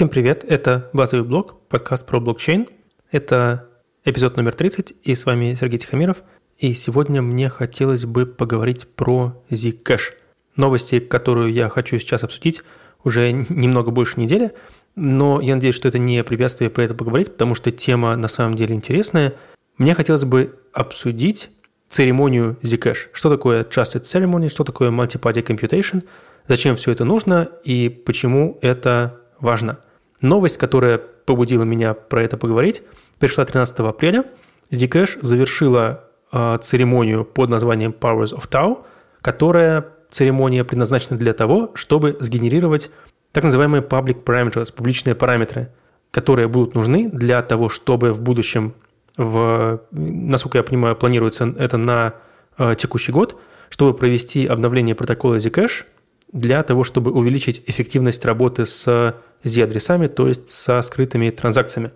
Всем привет, это «Базовый блок», подкаст про блокчейн. Это эпизод номер 30, и с вами Сергей Тихомиров. И сегодня мне хотелось бы поговорить про Zcash. Новости, которую я хочу сейчас обсудить, уже немного больше недели, но я надеюсь, что это не препятствие про это поговорить, потому что тема на самом деле интересная. Мне хотелось бы обсудить церемонию Zcash. Что такое Trusted Ceremony, что такое Multiparty Computation, зачем все это нужно и почему это важно. Новость, которая побудила меня про это поговорить, пришла 13 апреля. Zcash завершила э, церемонию под названием Powers of Tau, которая церемония предназначена для того, чтобы сгенерировать так называемые public parameters, публичные параметры, которые будут нужны для того, чтобы в будущем, в, насколько я понимаю, планируется это на э, текущий год, чтобы провести обновление протокола Zcash – для того, чтобы увеличить эффективность работы с Z-адресами, то есть со скрытыми транзакциями.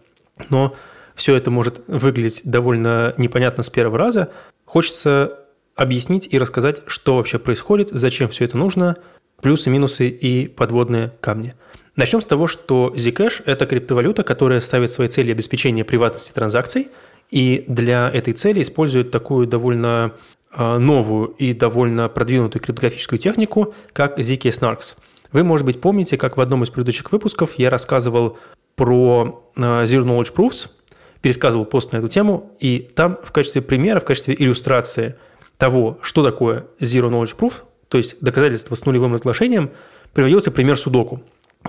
Но все это может выглядеть довольно непонятно с первого раза. Хочется объяснить и рассказать, что вообще происходит, зачем все это нужно, плюсы, минусы и подводные камни. Начнем с того, что Zcash – это криптовалюта, которая ставит своей целью обеспечение приватности транзакций, и для этой цели использует такую довольно Э, новую и довольно продвинутую криптографическую технику, как ZK Snarks. Вы, может быть, помните, как в одном из предыдущих выпусков я рассказывал про э, Zero Knowledge Proofs, пересказывал пост на эту тему, и там в качестве примера, в качестве иллюстрации того, что такое Zero Knowledge Proof, то есть доказательство с нулевым разглашением, приводился пример судоку.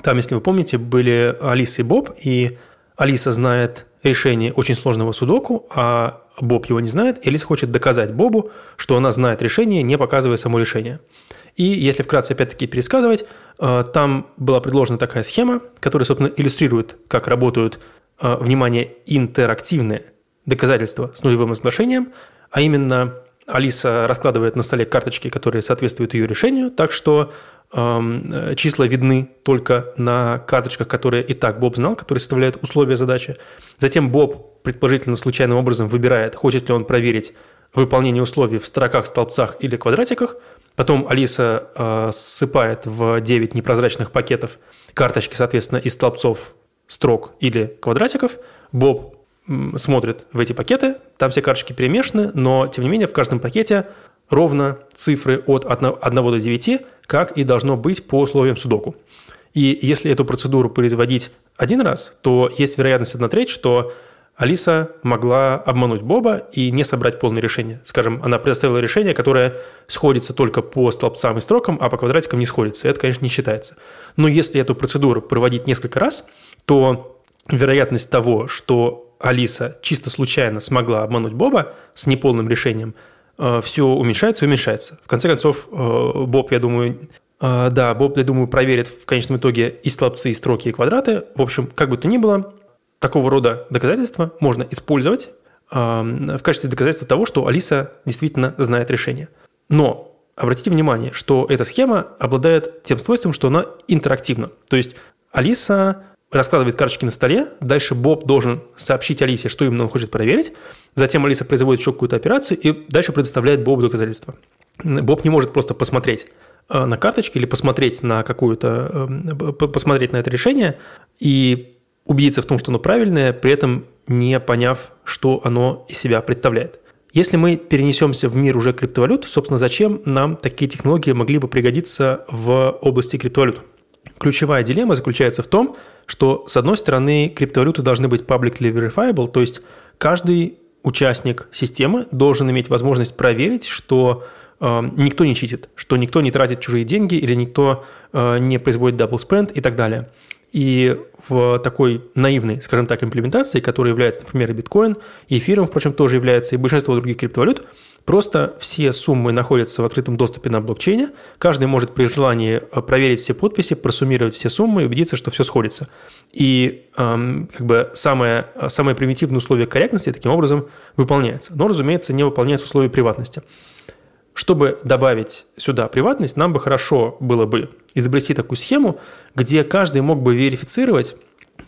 Там, если вы помните, были Алиса и Боб, и Алиса знает решение очень сложного судоку, а Боб его не знает, и Лиз хочет доказать Бобу, что она знает решение, не показывая само решение. И если вкратце опять-таки пересказывать, э, там была предложена такая схема, которая, собственно, иллюстрирует, как работают, э, внимание, интерактивные доказательства с нулевым отношением, а именно Алиса раскладывает на столе карточки, которые соответствуют ее решению, так что эм, э, числа видны только на карточках, которые и так Боб знал, которые составляют условия задачи. Затем Боб, предположительно, случайным образом выбирает, хочет ли он проверить выполнение условий в строках, столбцах или квадратиках. Потом Алиса э, ссыпает в 9 непрозрачных пакетов карточки, соответственно, из столбцов, строк или квадратиков. Боб смотрит в эти пакеты, там все карточки перемешаны, но, тем не менее, в каждом пакете ровно цифры от 1 до 9, как и должно быть по условиям судоку. И если эту процедуру производить один раз, то есть вероятность одна треть, что Алиса могла обмануть Боба и не собрать полное решение. Скажем, она предоставила решение, которое сходится только по столбцам и строкам, а по квадратикам не сходится. Это, конечно, не считается. Но если эту процедуру проводить несколько раз, то вероятность того, что Алиса чисто случайно смогла обмануть Боба с неполным решением, э, все уменьшается и уменьшается. В конце концов, э, Боб, я думаю, э, да, Боб, я думаю, проверит в конечном итоге и столбцы, и строки, и квадраты. В общем, как бы то ни было, такого рода доказательства можно использовать в качестве доказательства того, что Алиса действительно знает решение. Но обратите внимание, что эта схема обладает тем свойством, что она интерактивна. То есть Алиса раскладывает карточки на столе, дальше Боб должен сообщить Алисе, что именно он хочет проверить, затем Алиса производит еще какую-то операцию и дальше предоставляет Бобу доказательства. Боб не может просто посмотреть э, на карточки или посмотреть на какую-то, э, посмотреть на это решение и убедиться в том, что оно правильное, при этом не поняв, что оно из себя представляет. Если мы перенесемся в мир уже криптовалют, собственно, зачем нам такие технологии могли бы пригодиться в области криптовалют? ключевая дилемма заключается в том, что, с одной стороны, криптовалюты должны быть publicly verifiable, то есть каждый участник системы должен иметь возможность проверить, что э, никто не читит, что никто не тратит чужие деньги или никто э, не производит double spend и так далее. И в такой наивной, скажем так, имплементации, которая является, например, и биткоин, и эфиром, впрочем, тоже является, и большинство других криптовалют – Просто все суммы находятся в открытом доступе на блокчейне. Каждый может при желании э, проверить все подписи, просуммировать все суммы и убедиться, что все сходится. И эм, как бы самое, э, самое примитивное условие корректности таким образом выполняется. Но, разумеется, не выполняется условие приватности. Чтобы добавить сюда приватность, нам бы хорошо было бы изобрести такую схему, где каждый мог бы верифицировать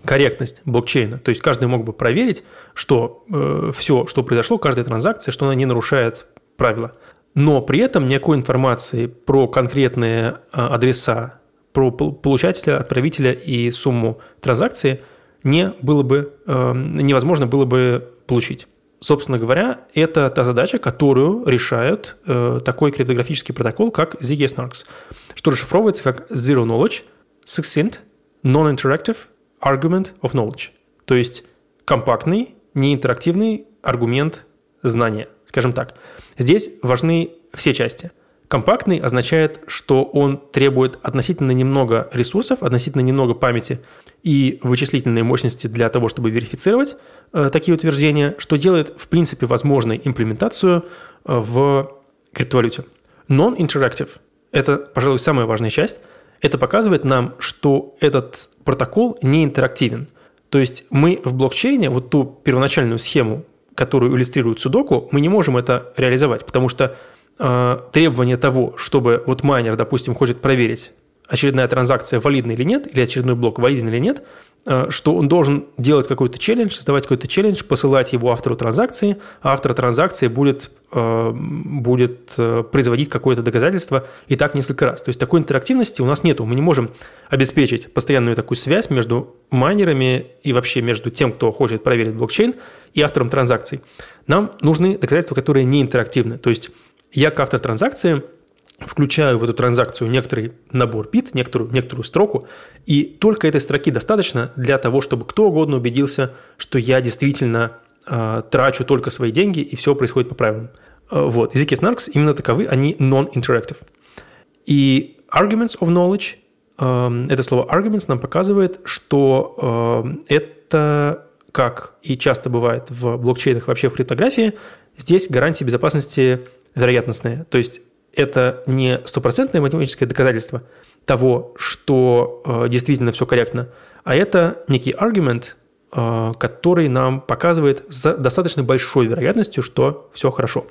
корректность блокчейна. То есть каждый мог бы проверить, что э, все, что произошло, каждая транзакция, что она не нарушает правила. Но при этом никакой информации про конкретные э, адреса, про получателя, отправителя и сумму транзакции не было бы, э, невозможно было бы получить. Собственно говоря, это та задача, которую решает э, такой криптографический протокол, как ZK-SNARKS, что расшифровывается как Zero Knowledge, Succinct, Non-Interactive argument of knowledge, то есть компактный, неинтерактивный аргумент знания, скажем так. Здесь важны все части. Компактный означает, что он требует относительно немного ресурсов, относительно немного памяти и вычислительной мощности для того, чтобы верифицировать э, такие утверждения, что делает, в принципе, возможной имплементацию э, в криптовалюте. Non-interactive – это, пожалуй, самая важная часть – это показывает нам, что этот протокол не интерактивен. То есть мы в блокчейне вот ту первоначальную схему, которую иллюстрирует Судоку, мы не можем это реализовать, потому что э, требование того, чтобы вот майнер, допустим, хочет проверить очередная транзакция валидна или нет, или очередной блок валиден или нет, э, что он должен делать какой-то челлендж, создавать какой-то челлендж, посылать его автору транзакции, а автор транзакции будет, э, будет э, производить какое-то доказательство и так несколько раз. То есть такой интерактивности у нас нет Мы не можем обеспечить постоянную такую связь между майнерами и вообще между тем, кто хочет проверить блокчейн, и автором транзакций. Нам нужны доказательства, которые не интерактивны. То есть я как автор транзакции – включаю в эту транзакцию некоторый набор бит, некоторую, некоторую строку, и только этой строки достаточно для того, чтобы кто угодно убедился, что я действительно э, трачу только свои деньги, и все происходит по правилам. Э, вот, языки Snarks именно таковы, они non-interactive. И arguments of knowledge, э, это слово arguments нам показывает, что э, это, как и часто бывает в блокчейнах, вообще в криптографии, здесь гарантии безопасности вероятностные. То есть это не стопроцентное математическое доказательство того, что э, действительно все корректно, а это некий аргумент, э, который нам показывает с достаточно большой вероятностью, что все хорошо.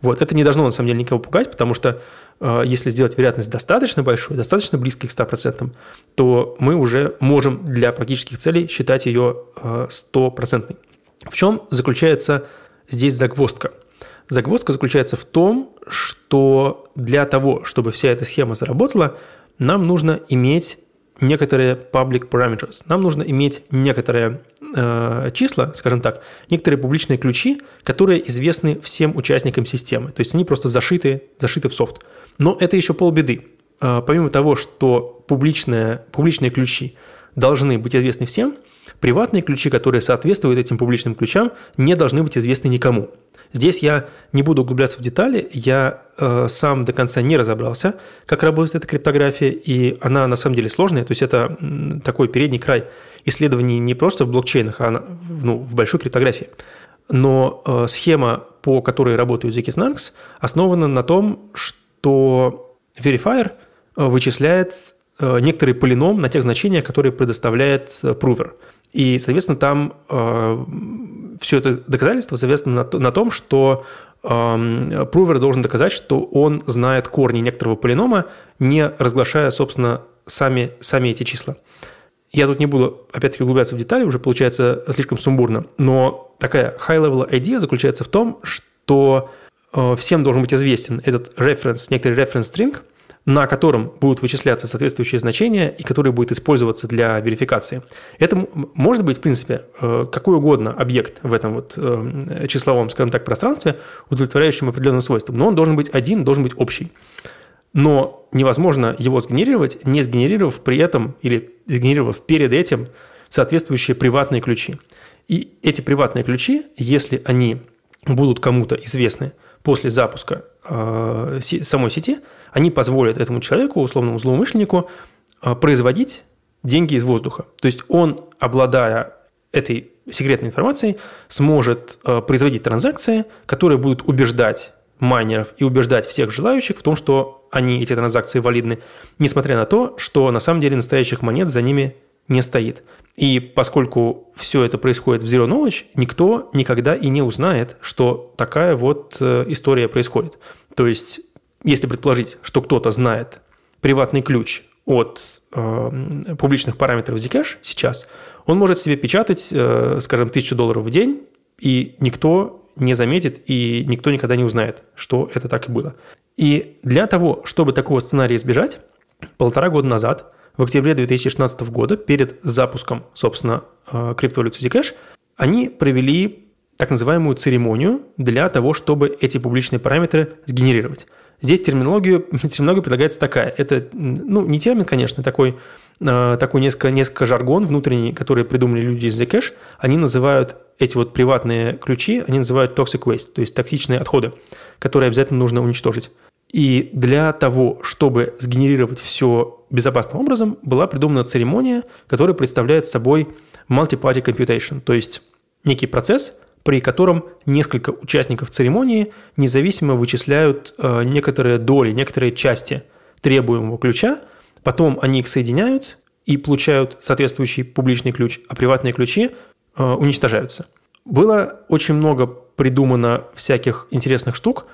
Вот. Это не должно, на самом деле, никого пугать, потому что э, если сделать вероятность достаточно большой, достаточно близкой к 100%, то мы уже можем для практических целей считать ее э, В чем заключается здесь загвоздка – Загвоздка заключается в том, что для того, чтобы вся эта схема заработала, нам нужно иметь некоторые public parameters. Нам нужно иметь некоторые э, числа, скажем так, некоторые публичные ключи, которые известны всем участникам системы. То есть они просто зашиты, зашиты в софт. Но это еще полбеды. Э, помимо того, что публичные, публичные ключи должны быть известны всем, приватные ключи, которые соответствуют этим публичным ключам, не должны быть известны никому. Здесь я не буду углубляться в детали, я э, сам до конца не разобрался, как работает эта криптография, и она на самом деле сложная, то есть это такой передний край исследований не просто в блокчейнах, а ну, в большой криптографии. Но э, схема, по которой работают Ziki Snarks, основана на том, что verifier э, вычисляет э, некоторый полином на тех значениях, которые предоставляет э, Prover – и, соответственно, там э, все это доказательство, соответственно, на, на том, что э, эм, провер должен доказать, что он знает корни некоторого полинома, не разглашая, собственно, сами, сами эти числа. Я тут не буду, опять-таки, углубляться в детали, уже получается слишком сумбурно, но такая high-level идея заключается в том, что э, всем должен быть известен этот reference, некоторый reference string – на котором будут вычисляться соответствующие значения и который будет использоваться для верификации. Это может быть, в принципе, э, какой угодно объект в этом вот э, числовом, скажем так, пространстве, удовлетворяющем определенным свойствам, но он должен быть один, должен быть общий. Но невозможно его сгенерировать, не сгенерировав при этом или сгенерировав перед этим соответствующие приватные ключи. И эти приватные ключи, если они будут кому-то известны – после запуска э, самой сети, они позволят этому человеку, условному злоумышленнику, э, производить деньги из воздуха. То есть он, обладая этой секретной информацией, сможет э, производить транзакции, которые будут убеждать майнеров и убеждать всех желающих в том, что они, эти транзакции, валидны, несмотря на то, что на самом деле настоящих монет за ними не стоит. И поскольку все это происходит в Zero Knowledge, никто никогда и не узнает, что такая вот э, история происходит. То есть, если предположить, что кто-то знает приватный ключ от э, публичных параметров Zcash сейчас, он может себе печатать, э, скажем, 1000 долларов в день, и никто не заметит, и никто никогда не узнает, что это так и было. И для того, чтобы такого сценария избежать, полтора года назад – в октябре 2016 года, перед запуском, собственно, э, криптовалюты Zcash, они провели так называемую церемонию для того, чтобы эти публичные параметры сгенерировать. Здесь терминологию, терминология предлагается такая. Это, ну, не термин, конечно, такой, э, такой несколько, несколько жаргон внутренний, которые придумали люди из Zcash. Они называют эти вот приватные ключи, они называют toxic waste, то есть токсичные отходы, которые обязательно нужно уничтожить. И для того, чтобы сгенерировать все безопасным образом, была придумана церемония, которая представляет собой multi-party computation, то есть некий процесс, при котором несколько участников церемонии независимо вычисляют э, некоторые доли, некоторые части требуемого ключа, потом они их соединяют и получают соответствующий публичный ключ, а приватные ключи э, уничтожаются. Было очень много придумано всяких интересных штук,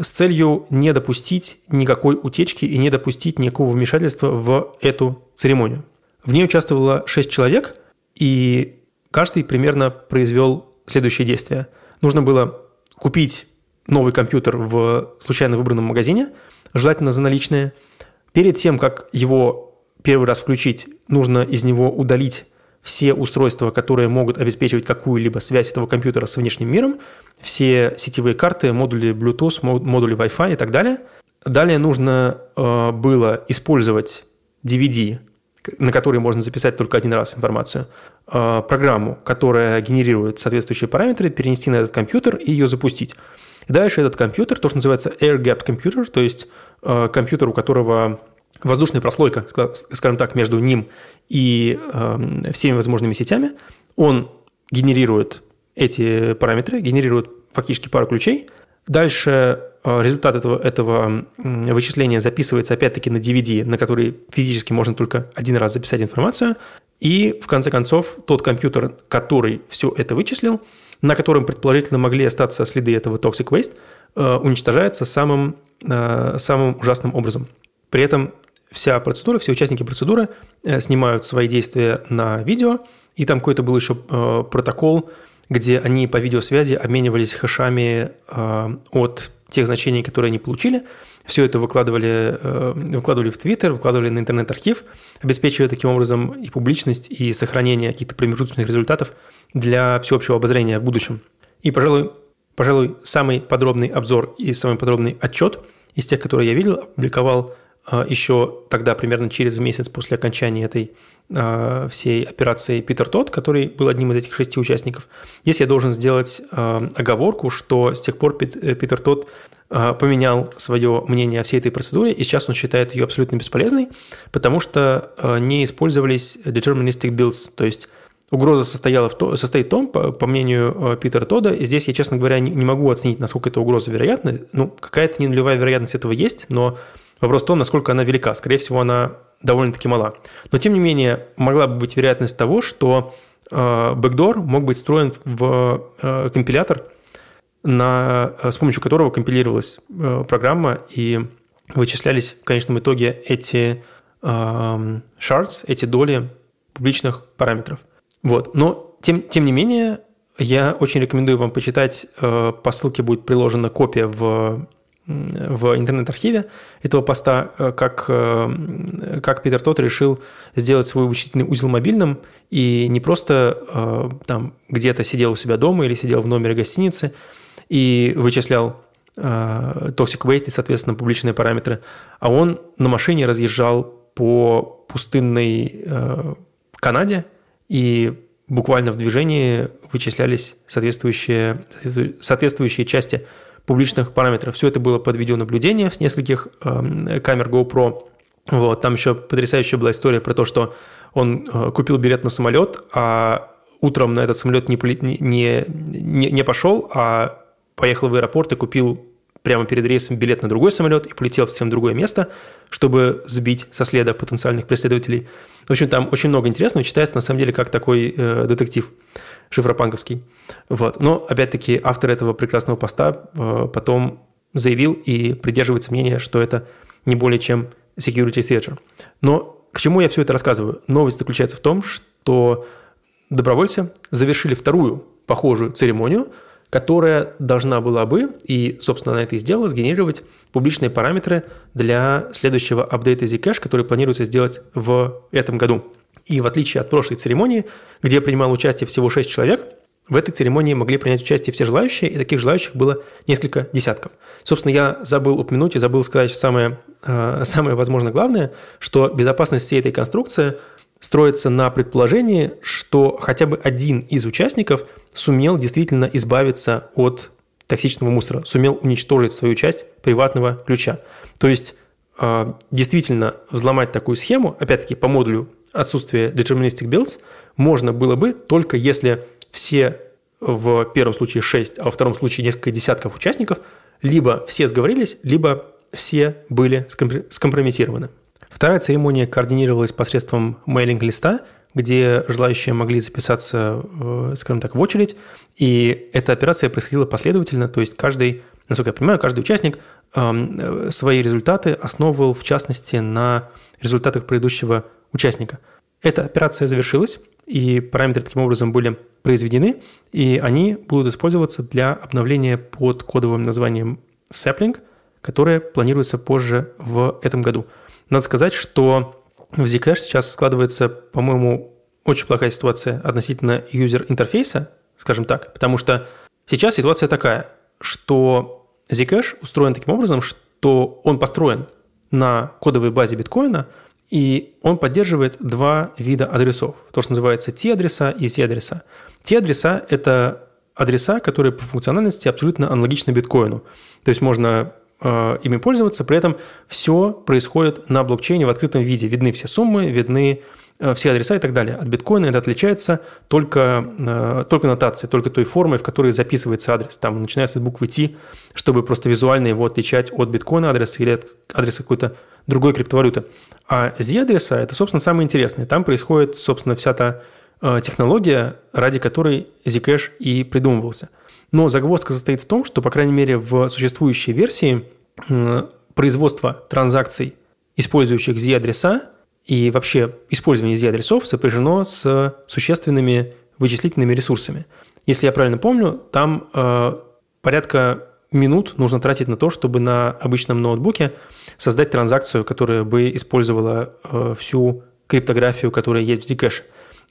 с целью не допустить никакой утечки и не допустить никакого вмешательства в эту церемонию. В ней участвовало 6 человек, и каждый примерно произвел следующее действие. Нужно было купить новый компьютер в случайно выбранном магазине, желательно за наличные. Перед тем, как его первый раз включить, нужно из него удалить все устройства, которые могут обеспечивать какую-либо связь этого компьютера с внешним миром, все сетевые карты, модули Bluetooth, модули Wi-Fi и так далее. Далее нужно э, было использовать DVD, на который можно записать только один раз информацию, э, программу, которая генерирует соответствующие параметры, перенести на этот компьютер и ее запустить. Дальше этот компьютер, то, что называется air-gap компьютер, то есть э, компьютер, у которого воздушная прослойка, скажем так, между ним и э, всеми возможными сетями. Он генерирует эти параметры, генерирует фактически пару ключей. Дальше э, результат этого, этого вычисления записывается опять-таки на DVD, на который физически можно только один раз записать информацию. И в конце концов тот компьютер, который все это вычислил, на котором предположительно могли остаться следы этого toxic waste, э, уничтожается самым, э, самым ужасным образом. При этом вся процедура, все участники процедуры э, снимают свои действия на видео, и там какой-то был еще э, протокол, где они по видеосвязи обменивались хэшами э, от тех значений, которые они получили. Все это выкладывали, выкладывали в Твиттер, выкладывали на интернет-архив, обеспечивая таким образом и публичность, и сохранение каких-то промежуточных результатов для всеобщего обозрения в будущем. И, пожалуй, пожалуй, самый подробный обзор и самый подробный отчет из тех, которые я видел, опубликовал а, еще тогда, примерно через месяц после окончания этой а, всей операции Питер Тот, который был одним из этих шести участников. Здесь я должен сделать а, оговорку, что с тех пор э, Питер Тот поменял свое мнение о всей этой процедуре, и сейчас он считает ее абсолютно бесполезной, потому что не использовались deterministic builds, то есть Угроза состояла в то, состоит в том, по, по мнению Питера Тода, и здесь я, честно говоря, не, не могу оценить, насколько эта угроза вероятна. Ну, какая-то ненулевая вероятность этого есть, но Вопрос в том, насколько она велика. Скорее всего, она довольно-таки мала. Но, тем не менее, могла бы быть вероятность того, что э, бэкдор мог быть встроен в э, компилятор, на, э, с помощью которого компилировалась программа и вычислялись в конечном итоге эти shards, эти доли публичных параметров. Вот. Но, тем, тем не менее, я очень рекомендую вам почитать. По ссылке будет приложена копия в в интернет-архиве этого поста, э, как, э, как Питер Тот решил сделать свой вычислительный узел мобильным и не просто э, там где-то сидел у себя дома или сидел в номере гостиницы и вычислял toxic waste и, соответственно, публичные параметры, а он на машине разъезжал по пустынной Канаде и буквально в движении вычислялись соответствующие, соответствующие части – публичных параметров. Все это было под видеонаблюдение с нескольких э, камер GoPro. Вот, там еще потрясающая была история про то, что он э, купил билет на самолет, а утром на этот самолет не, не, не, не пошел, а поехал в аэропорт и купил прямо перед рейсом билет на другой самолет и полетел в совсем другое место, чтобы сбить со следа потенциальных преследователей. В общем, там очень много интересного, читается на самом деле как такой э, детектив шифропанковский. Вот. Но, опять-таки, автор этого прекрасного поста э, потом заявил и придерживается мнения, что это не более чем security theater. Но к чему я все это рассказываю? Новость заключается в том, что добровольцы завершили вторую похожую церемонию, которая должна была бы, и, собственно, на это и сделала, сгенерировать публичные параметры для следующего апдейта Zcash, который планируется сделать в этом году. И в отличие от прошлой церемонии, где принимало участие всего 6 человек, в этой церемонии могли принять участие все желающие, и таких желающих было несколько десятков. Собственно, я забыл упомянуть и забыл сказать самое, э, самое возможно, главное, что безопасность всей этой конструкции строится на предположении, что хотя бы один из участников сумел действительно избавиться от токсичного мусора, сумел уничтожить свою часть приватного ключа. То есть э, действительно взломать такую схему, опять-таки по модулю отсутствие deterministic builds можно было бы только если все в первом случае 6, а во втором случае несколько десятков участников, либо все сговорились, либо все были скомпрометированы. Вторая церемония координировалась посредством мейлинг-листа, где желающие могли записаться, э, скажем так, в очередь, и эта операция происходила последовательно, то есть каждый, насколько я понимаю, каждый участник эм, э, свои результаты основывал, в частности, на результатах предыдущего участника. Эта операция завершилась, и параметры таким образом были произведены, и они будут использоваться для обновления под кодовым названием Sapling, которое планируется позже в этом году. Надо сказать, что в Zcash сейчас складывается, по-моему, очень плохая ситуация относительно юзер-интерфейса, скажем так, потому что сейчас ситуация такая, что Zcash устроен таким образом, что он построен на кодовой базе биткоина – и он поддерживает два вида адресов. То, что называется T-адреса и C-адреса. T-адреса – это адреса, которые по функциональности абсолютно аналогичны биткоину. То есть можно э, ими пользоваться, при этом все происходит на блокчейне в открытом виде. Видны все суммы, видны э, все адреса и так далее. От биткоина это отличается только, э, только нотацией, только той формой, в которой записывается адрес. Там начинается с буквы T, чтобы просто визуально его отличать от биткоина адреса или от адреса какой-то другой криптовалюты. А Z-адреса – это, собственно, самое интересное. Там происходит, собственно, вся та э, технология, ради которой Zcash и придумывался. Но загвоздка состоит в том, что, по крайней мере, в существующей версии производство транзакций, использующих Z-адреса, и вообще использование Z-адресов сопряжено с существенными вычислительными ресурсами. Если я правильно помню, там э, порядка минут нужно тратить на то, чтобы на обычном ноутбуке создать транзакцию, которая бы использовала э, всю криптографию, которая есть в Zcash.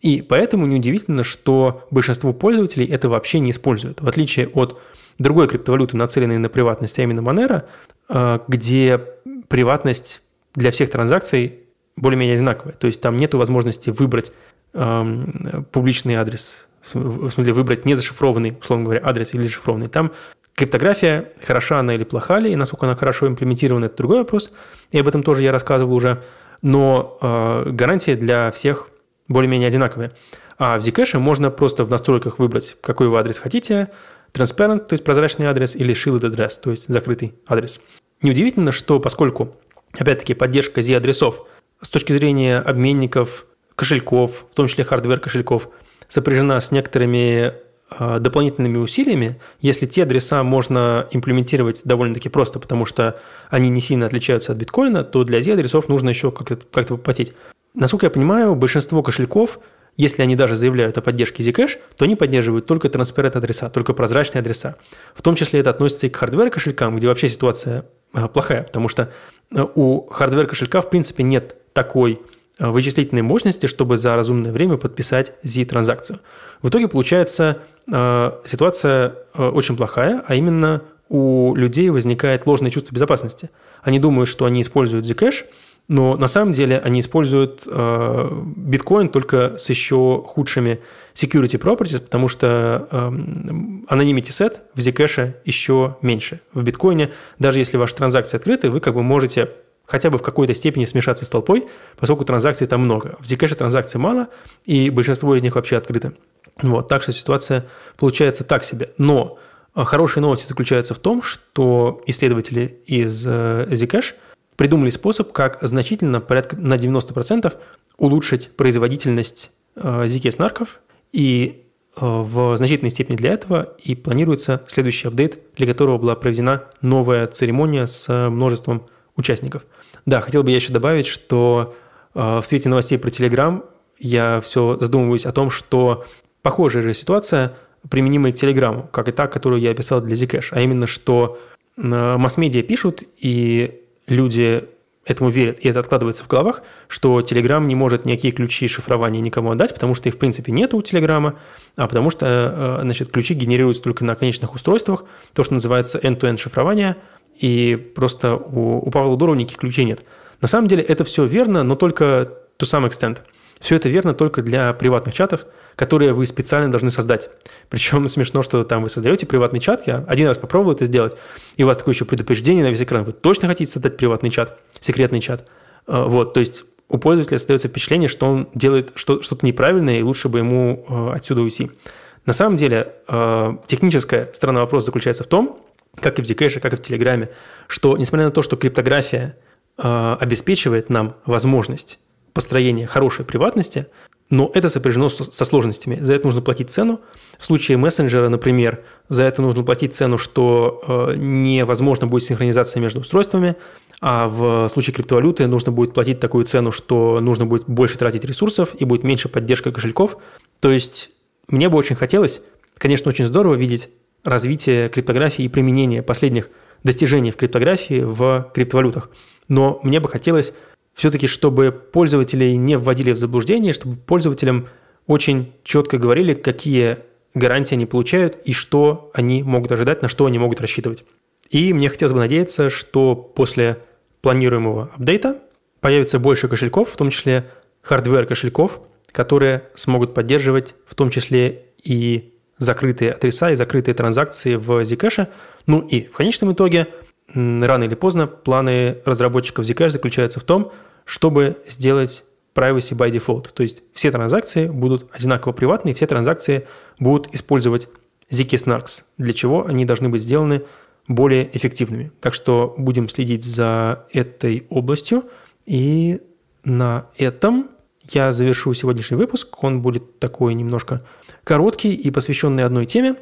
И поэтому неудивительно, что большинство пользователей это вообще не используют. В отличие от другой криптовалюты, нацеленной на приватность, а именно Monero, э, где приватность для всех транзакций более-менее одинаковая. То есть там нет возможности выбрать э, публичный адрес в смысле выбрать незашифрованный, условно говоря, адрес или зашифрованный. Там Криптография, хороша она или плоха ли, и насколько она хорошо имплементирована, это другой вопрос. И об этом тоже я рассказывал уже. Но э, гарантии для всех более-менее одинаковые. А в Zcash можно просто в настройках выбрать, какой вы адрес хотите, transparent, то есть прозрачный адрес, или shielded address, то есть закрытый адрес. Неудивительно, что поскольку, опять-таки, поддержка Z-адресов с точки зрения обменников, кошельков, в том числе хардвер кошельков, сопряжена с некоторыми Э, дополнительными усилиями, если те адреса можно имплементировать довольно-таки просто, потому что они не сильно отличаются от биткоина, то для Z-адресов нужно еще как-то как попотеть. Насколько я понимаю, большинство кошельков, если они даже заявляют о поддержке Zcash, то они поддерживают только transparent адреса, только прозрачные адреса. В том числе это относится и к хардвер кошелькам, где вообще ситуация э, плохая, потому что э, у хардвер кошелька в принципе нет такой вычислительной мощности, чтобы за разумное время подписать Z-транзакцию. В итоге получается Э, ситуация э, очень плохая, а именно у людей возникает ложное чувство безопасности. Они думают, что они используют Zcash, но на самом деле они используют э, биткоин только с еще худшими security properties, потому что э, anonymity set в Zcash еще меньше. В биткоине, даже если ваши транзакции открыты, вы как бы можете хотя бы в какой-то степени смешаться с толпой, поскольку транзакций там много. В Zcash транзакций мало, и большинство из них вообще открыто. Вот, так что ситуация получается так себе. Но э, хорошие новости заключаются в том, что исследователи из Zcash э, придумали способ, как значительно, порядка на 90% улучшить производительность ZK-снарков, э, и в значительной степени для этого и планируется следующий апдейт, для которого была проведена новая церемония с множеством участников. Да, хотел бы я еще добавить, что в свете новостей про Telegram я все задумываюсь о том, что Похожая же ситуация, применимая к Телеграму, как и та, которую я описал для Zcash, а именно, что э, масс-медиа пишут, и люди этому верят, и это откладывается в головах, что Telegram не может никакие ключи шифрования никому отдать, потому что их, в принципе, нет у Telegram, а потому что э, значит, ключи генерируются только на конечных устройствах, то, что называется end-to-end -end шифрование, и просто у, у Павла Дурова никаких ключей нет. На самом деле это все верно, но только to some extent – все это верно только для приватных чатов, которые вы специально должны создать. Причем смешно, что там вы создаете приватный чат, я один раз попробовал это сделать, и у вас такое еще предупреждение на весь экран, вы точно хотите создать приватный чат, секретный чат. Э, вот, то есть у пользователя остается впечатление, что он делает что-то неправильное, и лучше бы ему э, отсюда уйти. На самом деле, э, техническая сторона вопроса заключается в том, как и в Zcash, как и в Телеграме, что несмотря на то, что криптография обеспечивает нам возможность построение хорошей приватности, но это сопряжено со сложностями. За это нужно платить цену. В случае мессенджера, например, за это нужно платить цену, что э, невозможно будет синхронизация между устройствами, а в случае криптовалюты нужно будет платить такую цену, что нужно будет больше тратить ресурсов и будет меньше поддержка кошельков. То есть мне бы очень хотелось, конечно, очень здорово видеть развитие криптографии и применение последних достижений в криптографии в криптовалютах. Но мне бы хотелось все-таки, чтобы пользователей не вводили в заблуждение, чтобы пользователям очень четко говорили, какие гарантии они получают и что они могут ожидать, на что они могут рассчитывать. И мне хотелось бы надеяться, что после планируемого апдейта появится больше кошельков, в том числе хардвер кошельков, которые смогут поддерживать в том числе и закрытые адреса и закрытые транзакции в Zcash. Ну и в конечном итоге – рано или поздно планы разработчиков Zcash заключаются в том, чтобы сделать privacy by default. То есть все транзакции будут одинаково приватные, все транзакции будут использовать ZK Snarks, для чего они должны быть сделаны более эффективными. Так что будем следить за этой областью. И на этом я завершу сегодняшний выпуск. Он будет такой немножко короткий и посвященный одной теме.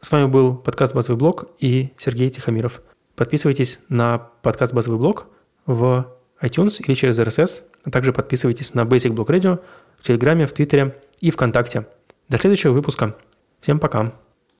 С вами был подкаст «Базовый блок» и Сергей Тихомиров – Подписывайтесь на подкаст «Базовый блок» в iTunes или через RSS, а также подписывайтесь на Basic Block Radio в Телеграме, в Твиттере и ВКонтакте. До следующего выпуска. Всем пока.